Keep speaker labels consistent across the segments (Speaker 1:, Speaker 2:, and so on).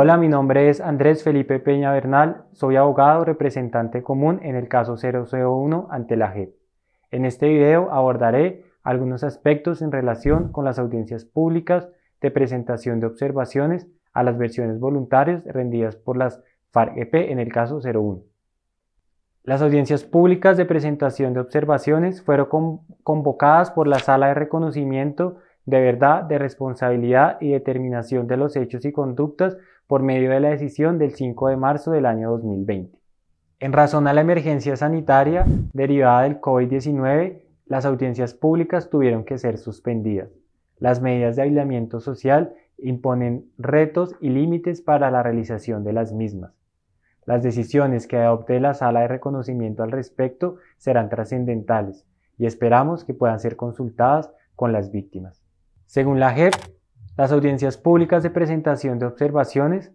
Speaker 1: Hola, mi nombre es Andrés Felipe Peña Bernal, soy abogado representante común en el caso 001 ante la JEP. En este video abordaré algunos aspectos en relación con las audiencias públicas de presentación de observaciones a las versiones voluntarias rendidas por las farc e en el caso 01. Las audiencias públicas de presentación de observaciones fueron convocadas por la Sala de Reconocimiento de verdad, de responsabilidad y determinación de los hechos y conductas por medio de la decisión del 5 de marzo del año 2020. En razón a la emergencia sanitaria derivada del COVID-19, las audiencias públicas tuvieron que ser suspendidas. Las medidas de aislamiento social imponen retos y límites para la realización de las mismas. Las decisiones que adopte la sala de reconocimiento al respecto serán trascendentales y esperamos que puedan ser consultadas con las víctimas. Según la JEP, las audiencias públicas de presentación de observaciones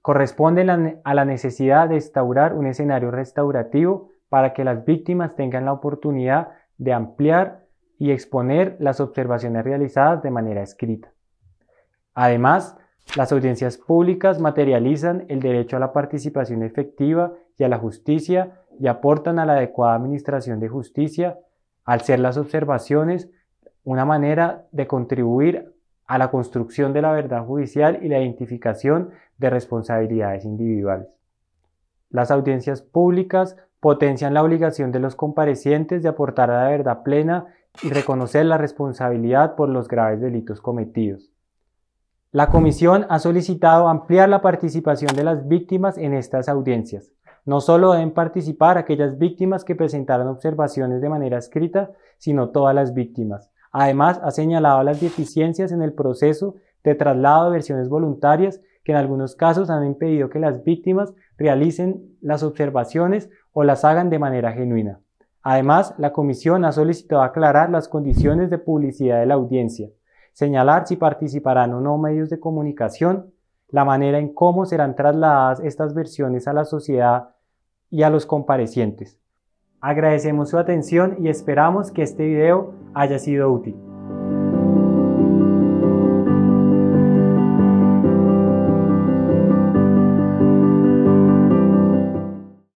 Speaker 1: corresponden a la necesidad de instaurar un escenario restaurativo para que las víctimas tengan la oportunidad de ampliar y exponer las observaciones realizadas de manera escrita. Además, las audiencias públicas materializan el derecho a la participación efectiva y a la justicia y aportan a la adecuada administración de justicia al ser las observaciones una manera de contribuir a la construcción de la verdad judicial y la identificación de responsabilidades individuales. Las audiencias públicas potencian la obligación de los comparecientes de aportar a la verdad plena y reconocer la responsabilidad por los graves delitos cometidos. La Comisión ha solicitado ampliar la participación de las víctimas en estas audiencias. No solo deben participar aquellas víctimas que presentaran observaciones de manera escrita, sino todas las víctimas, Además, ha señalado las deficiencias en el proceso de traslado de versiones voluntarias que en algunos casos han impedido que las víctimas realicen las observaciones o las hagan de manera genuina. Además, la comisión ha solicitado aclarar las condiciones de publicidad de la audiencia, señalar si participarán o no medios de comunicación, la manera en cómo serán trasladadas estas versiones a la sociedad y a los comparecientes. Agradecemos su atención y esperamos que este video haya sido útil.